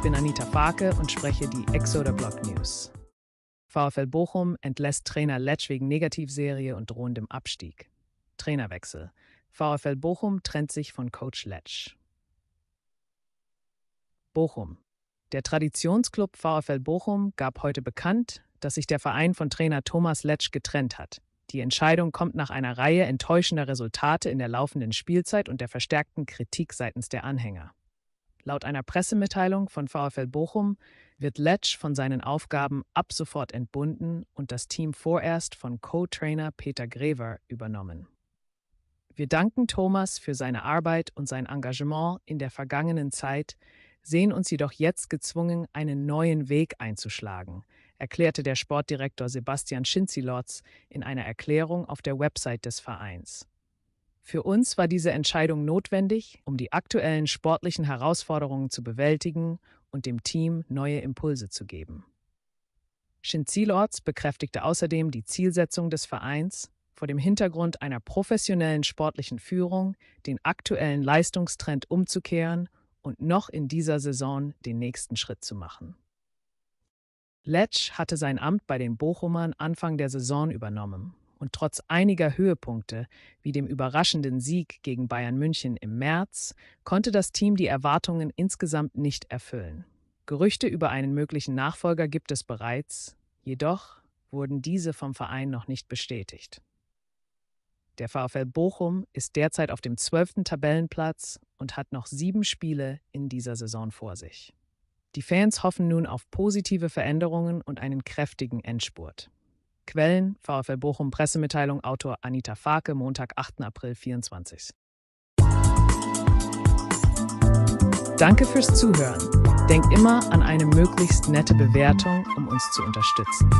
Ich bin Anita Farke und spreche die Exoder Block News. VfL Bochum entlässt Trainer Letsch wegen Negativserie und drohendem Abstieg. Trainerwechsel. VfL Bochum trennt sich von Coach Letsch. Bochum. Der Traditionsclub VfL Bochum gab heute bekannt, dass sich der Verein von Trainer Thomas Letsch getrennt hat. Die Entscheidung kommt nach einer Reihe enttäuschender Resultate in der laufenden Spielzeit und der verstärkten Kritik seitens der Anhänger. Laut einer Pressemitteilung von VfL Bochum wird Letsch von seinen Aufgaben ab sofort entbunden und das Team vorerst von Co-Trainer Peter Grever übernommen. Wir danken Thomas für seine Arbeit und sein Engagement in der vergangenen Zeit, sehen uns jedoch jetzt gezwungen, einen neuen Weg einzuschlagen, erklärte der Sportdirektor Sebastian Schinzilotz in einer Erklärung auf der Website des Vereins. Für uns war diese Entscheidung notwendig, um die aktuellen sportlichen Herausforderungen zu bewältigen und dem Team neue Impulse zu geben. Schinzilorz bekräftigte außerdem die Zielsetzung des Vereins, vor dem Hintergrund einer professionellen sportlichen Führung den aktuellen Leistungstrend umzukehren und noch in dieser Saison den nächsten Schritt zu machen. Letsch hatte sein Amt bei den Bochumern Anfang der Saison übernommen und trotz einiger Höhepunkte, wie dem überraschenden Sieg gegen Bayern München im März, konnte das Team die Erwartungen insgesamt nicht erfüllen. Gerüchte über einen möglichen Nachfolger gibt es bereits, jedoch wurden diese vom Verein noch nicht bestätigt. Der VfL Bochum ist derzeit auf dem 12. Tabellenplatz und hat noch sieben Spiele in dieser Saison vor sich. Die Fans hoffen nun auf positive Veränderungen und einen kräftigen Endspurt. Quellen: VfL Bochum Pressemitteilung, Autor Anita Farke, Montag, 8. April 24. Danke fürs Zuhören. Denk immer an eine möglichst nette Bewertung, um uns zu unterstützen.